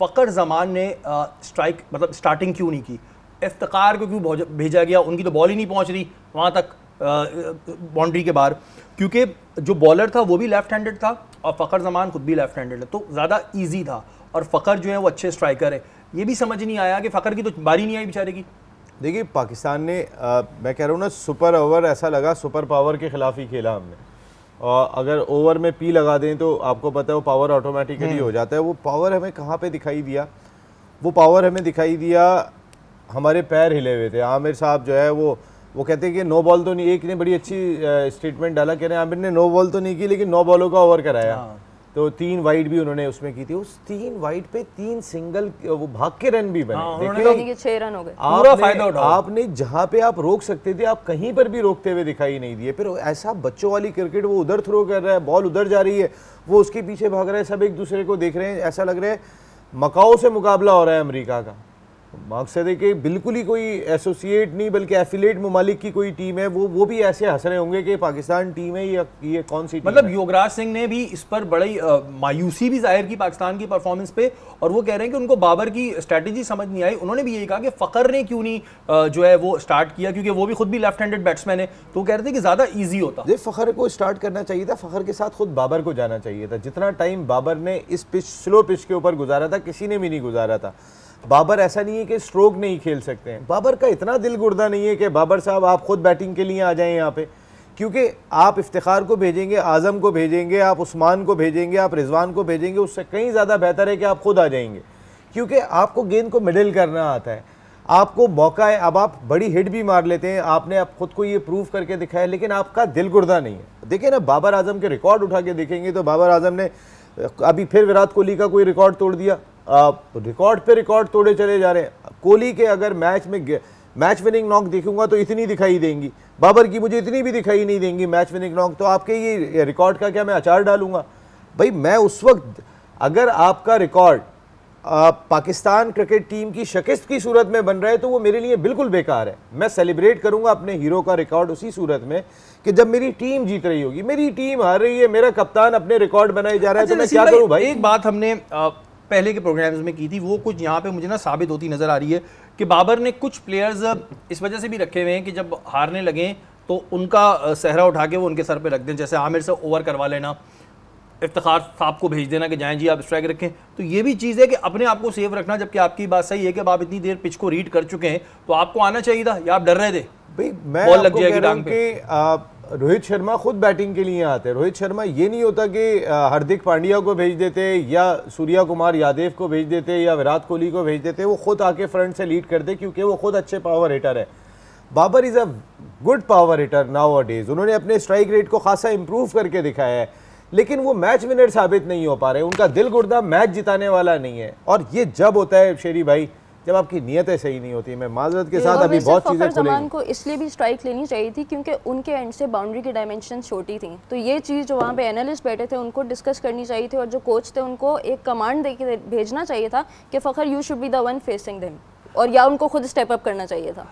फ़कर जमान ने स्ट्राइक मतलब स्टार्टिंग क्यों नहीं की इफ्तार को क्यों भेजा गया उनकी तो बॉल ही नहीं पहुंच रही वहाँ तक बाउंड्री के बाहर क्योंकि जो बॉलर था वो भी लेफ्ट हैंडेड था और फ़कर जमान खुद भी लेफ्ट हैंडेड है तो ज़्यादा ईजी था और फ़खर जो है वो अच्छे स्ट्राइकर है ये भी समझ नहीं आया कि फ़खर की तो बारी नहीं आई बेचारे की देखिए पाकिस्तान ने आ, मैं कह रहा हूँ ना सुपर ओवर ऐसा लगा सुपर पावर के खिलाफ ही खेला हमने और अगर ओवर में पी लगा दें तो आपको पता है वो पावर ऑटोमेटिकली हम्म। हो जाता है वो पावर हमें कहाँ पे दिखाई दिया वो पावर हमें दिखाई दिया हमारे पैर हिले हुए थे आमिर साहब जो है वो वो कहते हैं कि नो बॉल तो नहीं एक ने बड़ी अच्छी स्टेटमेंट डाला कह रहे हैं आमिर ने नो बॉल तो नहीं की लेकिन नौ बॉलों का ओवर कराया हाँ। तो तीन वाइड भी उन्होंने उसमें की थी उस तीन वाइड पे तीन सिंगल वो भाग के रन भी बने हाँ, तो छह रन हो गए पूरा फायदा आपने जहां पे आप रोक सकते थे आप कहीं पर भी रोकते हुए दिखाई नहीं दिए फिर ऐसा बच्चों वाली क्रिकेट वो उधर थ्रो कर रहा है बॉल उधर जा रही है वो उसके पीछे भाग रहा है सब एक दूसरे को देख रहे हैं ऐसा लग रहा है मकाओ से मुकाबला हो रहा है अमरीका का मकसद है कि बिल्कुल ही कोई एसोसिएट नहीं बल्कि एफिलेट ममालिक की कोई टीम है वो वो भी ऐसे हंस रहे होंगे कि पाकिस्तान टीम है या ये कौन सी मतलब योगराज सिंह ने भी इस पर बड़ी आ, मायूसी भी जाहिर की पाकिस्तान की परफॉर्मेंस पे और वो कह रहे हैं कि उनको बाबर की स्ट्रैटेजी समझ नहीं आई उन्होंने भी यही कहा कि फ़खर ने क्यों नहीं जो है वो स्टार्ट किया क्योंकि वो भी खुद भी लेफ्ट हैंडेड बैट्समैन है तो कह रहे थे कि ज़्यादा ईजी होता जी फ़खर को स्टार्ट करना चाहिए था फ़खर के साथ खुद बाबर को जाना चाहिए था जितना टाइम बाबर ने इस पिच स्लो पिच के ऊपर गुजारा था किसी ने भी नहीं गुजारा था बाबर ऐसा नहीं है कि स्ट्रोक नहीं खेल सकते हैं बाबर का इतना दिल गुर्दा नहीं है कि बाबर साहब आप खुद बैटिंग के लिए आ जाएं यहाँ पे क्योंकि आप इफ्तार को भेजेंगे आज़म को भेजेंगे आप उस्मान को भेजेंगे आप रिजवान को भेजेंगे उससे कहीं ज़्यादा बेहतर है कि आप खुद आ जाएंगे क्योंकि आपको गेंद को मिडिल करना आता है आपको मौका है अब आप बड़ी हिट भी मार लेते हैं आपने आप खुद को ये प्रूव करके दिखाया लेकिन आपका दिल गुर्दा नहीं है देखिए ना बाबर आजम के रिकॉर्ड उठा के देखेंगे तो बाबर आजम ने अभी फिर विराट कोहली का कोई रिकॉर्ड तोड़ दिया रिकॉर्ड पे रिकॉर्ड तोड़े चले जा रहे हैं कोहली के अगर मैच में मैच विनिंग नॉक देखूंगा तो इतनी दिखाई देंगी बाबर की मुझे इतनी भी दिखाई नहीं देंगी मैच विनिंग नॉक तो आपके ये रिकॉर्ड का क्या मैं अचार डालूंगा भाई मैं उस वक्त अगर आपका रिकॉर्ड पाकिस्तान क्रिकेट टीम की शिकस्त की सूरत में बन रहा है तो वो मेरे लिए बिल्कुल बेकार है मैं सेलिब्रेट करूंगा अपने हीरो का रिकॉर्ड उसी सूरत में कि जब मेरी टीम जीत रही होगी मेरी टीम हार रही है मेरा कप्तान अपने रिकॉर्ड बनाए जा रहा है अच्छा, तो मैं क्या करूं भाई एक बात हमने आ, पहले के प्रोग्राम्स में की थी वो कुछ यहाँ पे मुझे ना साबित होती नज़र आ रही है कि बाबर ने कुछ प्लेयर्स इस वजह से भी रखे हुए हैं कि जब हारने लगें तो उनका सहरा उठा के वो उनके सर पे रख दें जैसे आमिर से ओवर करवा लेना इफ्तार साहब को भेज देना कि जाएं जी आप स्ट्राइक रखें तो ये भी चीज़ है कि अपने आप को सेफ रखना जबकि आपकी बात सही है कि आप इतनी देर पिच को रीड कर चुके हैं तो आपको आना चाहिए था या आप डर रहे थे भाई मैं लग जाएगी रोहित शर्मा खुद बैटिंग के लिए आते हैं रोहित शर्मा ये नहीं होता कि हार्दिक पांड्या को भेज देते या सूर्या कुमार यादव को भेज देते या विराट कोहली को भेज देते वो खुद आके फ्रंट से लीड करते क्योंकि वो खुद अच्छे पावर हिटर है Babar is a good power hitter nowadays उन्होंने अपने स्ट्राइक रेट को खासा इम्प्रूव करके दिखाया है लेकिन वो मैच विनर साबित नहीं हो पा रहे उनका दिल गुर्दा मैच जिताने वाला नहीं है और ये जब होता है शेरी भाई जब आपकी नीयतें सही नहीं होती मैं माजरत के साथ अभी बहुत चीज़ें जमान को इसलिए भी स्ट्राइक लेनी चाहिए थी क्योंकि उनके एंड से बाउंड्री की डायमेंशन छोटी थी तो ये चीज़ जो वहाँ पे एनालिस्ट बैठे थे उनको डिस्कस करनी चाहिए थी और जो कोच थे उनको एक कमांड दे के भेजना चाहिए था कि Fakhar you should be the one facing them और या उनको खुद स्टेप अप करना चाहिए था